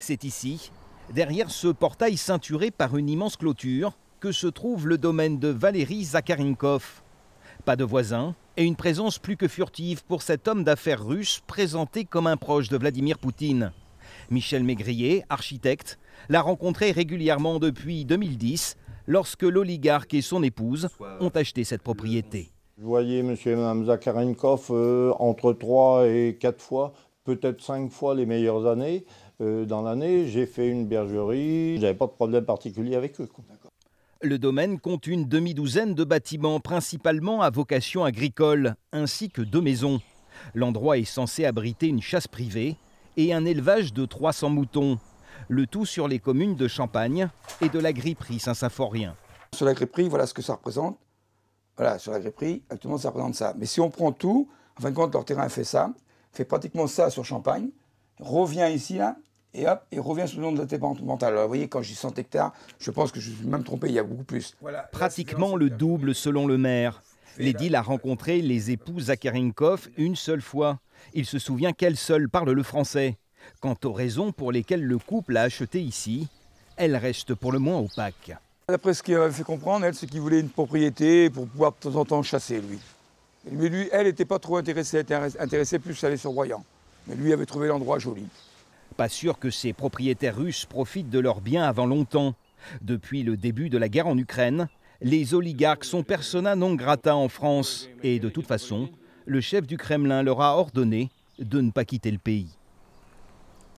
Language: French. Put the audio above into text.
C'est ici, derrière ce portail ceinturé par une immense clôture, que se trouve le domaine de Valérie Zakharinkov. Pas de voisins et une présence plus que furtive pour cet homme d'affaires russe présenté comme un proche de Vladimir Poutine. Michel Maigrier, architecte, l'a rencontré régulièrement depuis 2010 lorsque l'oligarque et son épouse ont acheté cette propriété. Je voyais monsieur et euh, entre trois et quatre fois peut-être cinq fois les meilleures années. Euh, dans l'année, j'ai fait une bergerie, j'avais pas de problème particulier avec eux. Le domaine compte une demi-douzaine de bâtiments, principalement à vocation agricole, ainsi que deux maisons. L'endroit est censé abriter une chasse privée et un élevage de 300 moutons, le tout sur les communes de Champagne et de la Gripperie Saint-Symphorien. Sur la Gripperie, voilà ce que ça représente. Voilà, sur la Gripperie, actuellement, ça représente ça. Mais si on prend tout, en fin de compte, leur terrain fait ça fait pratiquement ça sur Champagne, revient ici, là, hein, et hop, et revient sous le nom de départemental. Alors, vous voyez, quand je dis 100 hectares, je pense que je suis même trompé, il y a beaucoup plus. Pratiquement le double selon le maire. Lady l'a rencontré les époux Zakharinkov une seule fois. Il se souvient qu'elle seule parle le français. Quant aux raisons pour lesquelles le couple a acheté ici, elle reste pour le moins opaque. D'après ce qu'il avait fait comprendre, elle, c'est qu'il voulait une propriété pour pouvoir de temps en temps chasser, lui. Mais lui, elle n'était pas trop intéressée, elle était intéressée plus à aller sur Mais lui avait trouvé l'endroit joli. Pas sûr que ces propriétaires russes profitent de leurs biens avant longtemps. Depuis le début de la guerre en Ukraine, les oligarques sont persona non grata en France. Et de toute façon, le chef du Kremlin leur a ordonné de ne pas quitter le pays.